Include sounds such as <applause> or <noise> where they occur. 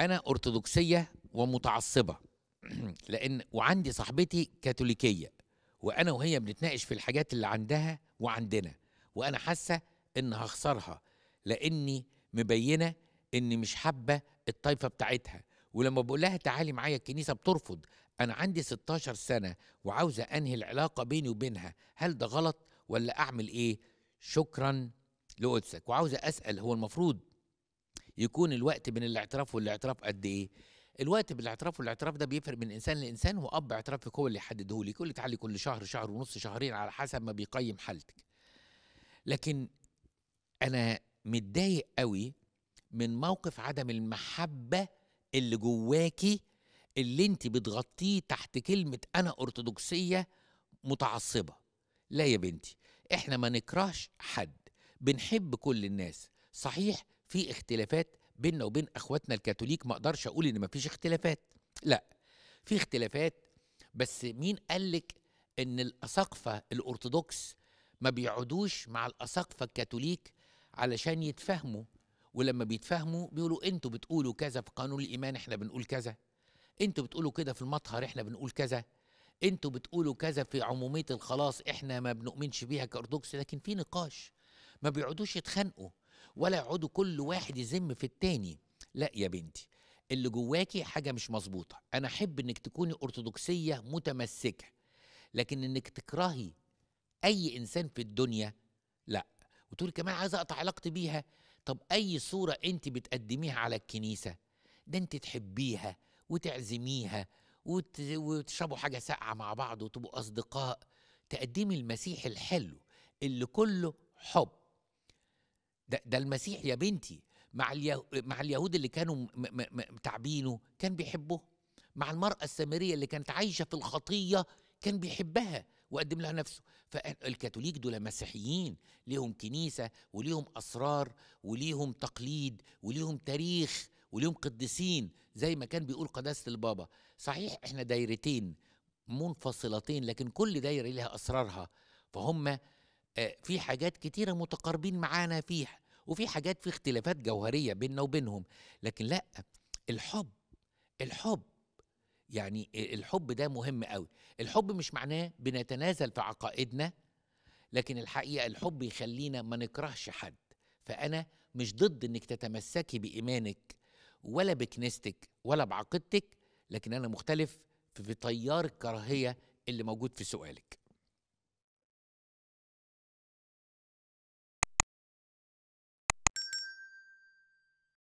انا ارثوذكسيه ومتعصبه <clears throat> لان وعندي صاحبتي كاثوليكيه وانا وهي بنتناقش في الحاجات اللي عندها وعندنا وانا حاسه ان هخسرها لاني مبينه اني مش حابه الطائفه بتاعتها ولما بقول لها تعالي معايا الكنيسه بترفض انا عندي 16 سنه وعاوزه انهي العلاقه بيني وبينها هل ده غلط ولا اعمل ايه شكرا لقدسك وعاوزه اسال هو المفروض يكون الوقت بين الاعتراف والاعتراف قد ايه الوقت بالاعتراف والاعتراف ده بيفرق من انسان لانسان واب اعترافك هو اللي يحدده لي يقول تعالي كل شهر شهر ونص شهرين على حسب ما بيقيم حالتك لكن انا متضايق قوي من موقف عدم المحبه اللي جواكي اللي انت بتغطيه تحت كلمه انا ارثوذكسيه متعصبه لا يا بنتي احنا ما نكرهش حد بنحب كل الناس صحيح في اختلافات بيننا وبين اخواتنا الكاثوليك ما اقدرش اقول ان ما فيش اختلافات لا في اختلافات بس مين قالك ان الاساقفه الارثوذكس ما بيقعدوش مع الاساقفه الكاثوليك علشان يتفاهموا ولما بيتفاهموا بيقولوا انتوا بتقولوا كذا في قانون الايمان احنا بنقول كذا انتوا بتقولوا كده في المطهر احنا بنقول كذا انتوا بتقولوا كذا في عموميه الخلاص احنا ما بنؤمنش بيها كارثوذكس لكن في نقاش ما بيقعدوش يتخانقوا ولا يقعدوا كل واحد يذم في التاني لا يا بنتي اللي جواكي حاجة مش مظبوطة أنا أحب إنك تكوني أرثوذكسية متمسكة لكن إنك تكرهي أي إنسان في الدنيا لا وتقولي كمان عايزة أقطع علاقتي بيها طب أي صورة أنت بتقدميها على الكنيسة ده أنت تحبيها وتعزميها وتشربوا حاجة ساقعة مع بعض وتبقوا أصدقاء تقدمي المسيح الحلو اللي كله حب ده, ده المسيح يا بنتي مع مع اليهود اللي كانوا تعبينه كان بيحبه مع المرأة السامرية اللي كانت عايشة في الخطية كان بيحبها وقدم لها نفسه فالكاثوليك دول مسيحيين ليهم كنيسة وليهم أسرار وليهم تقليد وليهم تاريخ وليهم قديسين زي ما كان بيقول قداسة البابا صحيح احنا دايرتين منفصلتين لكن كل دايرة لها أسرارها فهم آه، في حاجات كتيرة متقاربين معانا فيها وفي حاجات في اختلافات جوهريه بيننا وبينهم لكن لا الحب الحب يعني الحب ده مهم قوي الحب مش معناه بنتنازل في عقائدنا لكن الحقيقه الحب يخلينا ما نكرهش حد فانا مش ضد انك تتمسكي بايمانك ولا بكنيستك ولا بعقيدتك لكن انا مختلف في تيار الكراهيه اللي موجود في سؤالك